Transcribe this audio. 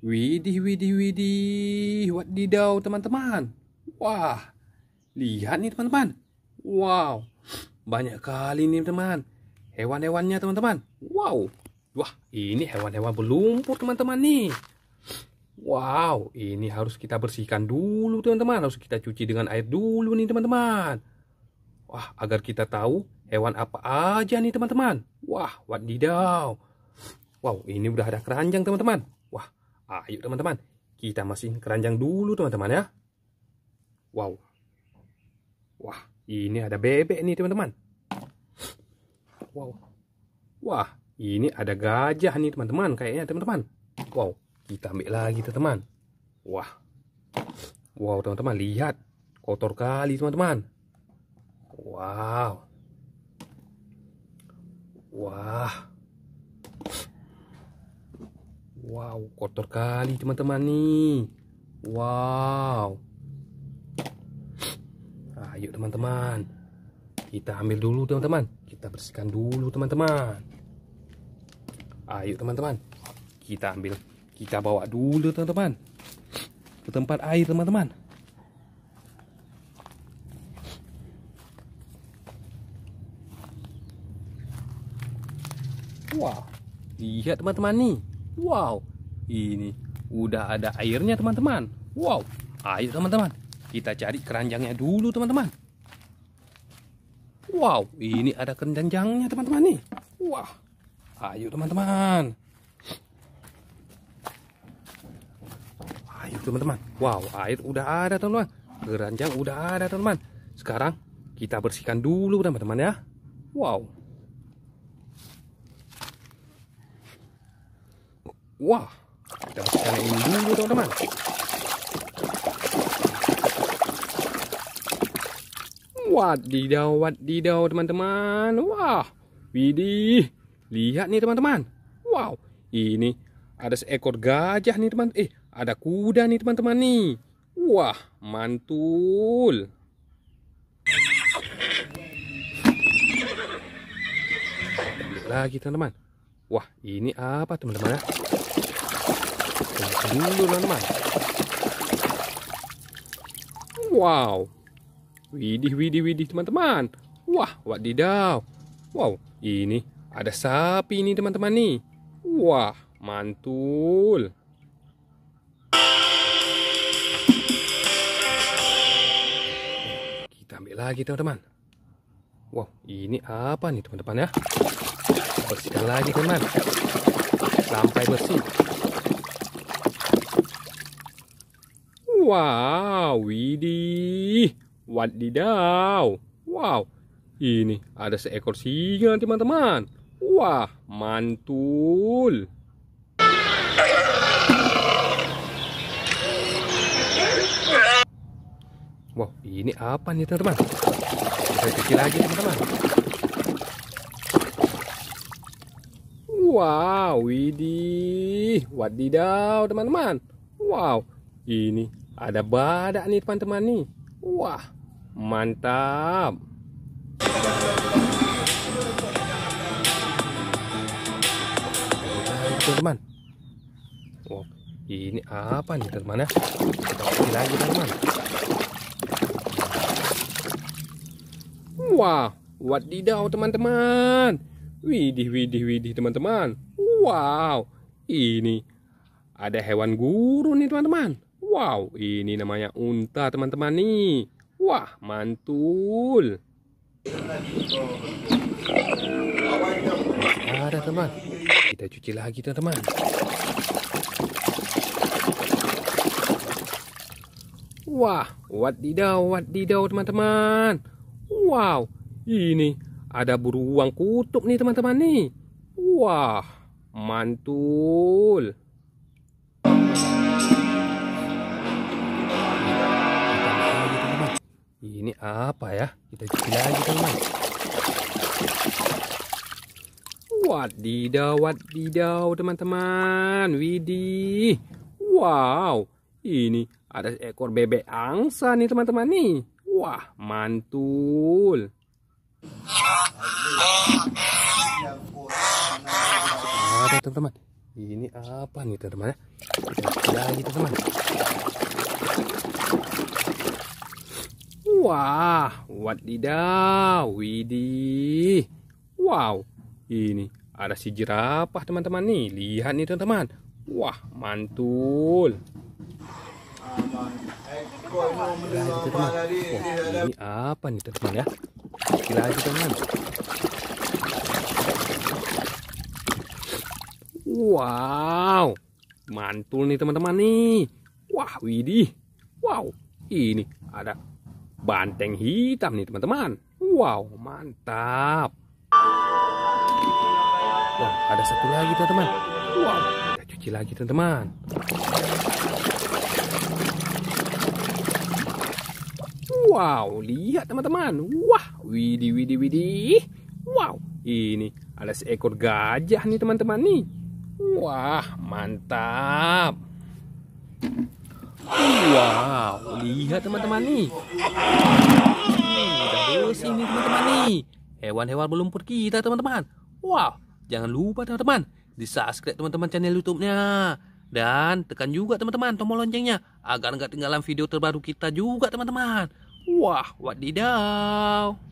Widih, widih, widih. Wadidaw, teman-teman. Wah, lihat nih teman-teman. Wow, banyak kali nih teman. teman Hewan-hewannya teman-teman. Wow, wah ini hewan-hewan berlumpur teman-teman nih. Wow, ini harus kita bersihkan dulu teman-teman. Harus kita cuci dengan air dulu nih teman-teman. Wah, agar kita tahu hewan apa aja nih teman-teman. Wah, wadidaw. Wow, ini udah ada keranjang teman-teman. Ayo ah, teman-teman, kita masukin keranjang dulu teman-teman ya. Wow. Wah, ini ada bebek nih teman-teman. Wow. Wah, ini ada gajah nih teman-teman kayaknya teman-teman. Wow, kita ambil lagi teman-teman. Wah. Wow, teman-teman lihat. Kotor kali teman-teman. Wow. Wah. Wow, kotor kali teman-teman nih. Wow. Nah, ayo teman-teman. Kita ambil dulu teman-teman. Kita bersihkan dulu teman-teman. Ayo teman-teman. Kita ambil. Kita bawa dulu teman-teman. Ke tempat air teman-teman. Wah, lihat teman-teman nih. Wow, ini udah ada airnya teman-teman. Wow, air teman-teman. Kita cari keranjangnya dulu teman-teman. Wow, ini ada keranjangnya teman-teman nih. Wah, ayo teman-teman. Ayo teman-teman. Wow, air udah ada teman-teman. Keranjang udah ada teman-teman. Sekarang kita bersihkan dulu teman-teman ya. Wow, Wah, kita masukkan ini dulu teman-teman. Wadidaw, wadidaw teman-teman. Wah, widih. Lihat nih teman-teman. Wow, ini ada seekor gajah nih teman. Eh, ada kuda nih teman-teman nih. Wah, mantul. Lagi teman-teman. Wah, ini apa teman-teman ya? -teman? dulu teman-teman wow widih widih widih teman-teman wah wadidaw wow ini ada sapi ini teman-teman nih wah mantul kita ambil lagi teman-teman Wow, ini apa nih teman-teman ya? Bersihkan lagi teman. Sampai bersih. Wow, widih. Wadidaw. Wow, ini ada seekor singa teman-teman. Wah, mantul. Wow, ini apa nih teman-teman? Saya kecil lagi teman-teman. Wow, widih, wadidaw teman-teman. Wow, ini ada badak nih teman-teman nih. Wah, mantap. Teman-teman. Wow, ini apa nih teman-teman ya? Kita kasih lagi teman-teman. Wah, wadidaw teman-teman. Widih, widih, widih teman-teman. Wow, ini ada hewan guru nih teman-teman. Wow, ini namanya unta teman-teman nih. Wah, mantul. Ada teman. Kita cuci lagi teman-teman. Wah, wadidaw, wadidaw teman-teman. Wow, ini ada beruang kutub nih teman-teman nih. Wah, mantul. ini apa ya kita cuci lagi teman wadidaw wadidaw teman-teman widih wow ini ada ekor bebek angsa nih teman-teman nih wah mantul ada teman-teman ini apa nih teman-teman ya lagi teman-teman Wah, wadidaw, widih. Wow, ini ada si jerapah teman-teman nih. Lihat nih teman-teman. Wah, mantul. Wah, ini apa nih teman-teman ya? Kecil aja teman. Wow, mantul nih teman-teman nih. Wah, widih. Wow, ini ada banteng hitam nih teman-teman wow mantap wah ada satu lagi teman-teman wow kita cuci lagi teman-teman wow lihat teman-teman wah widi widi widi. wow ini ada seekor gajah nih teman-teman nih wah mantap Wow, lihat teman-teman nih. Udah bersih nih teman-teman nih. Hewan-hewan berlumpur kita teman-teman. Wow, jangan lupa teman-teman. Di subscribe teman-teman channel YouTube-nya. Dan tekan juga teman-teman tombol loncengnya. Agar nggak ketinggalan video terbaru kita juga teman-teman. Wah, wadidaw.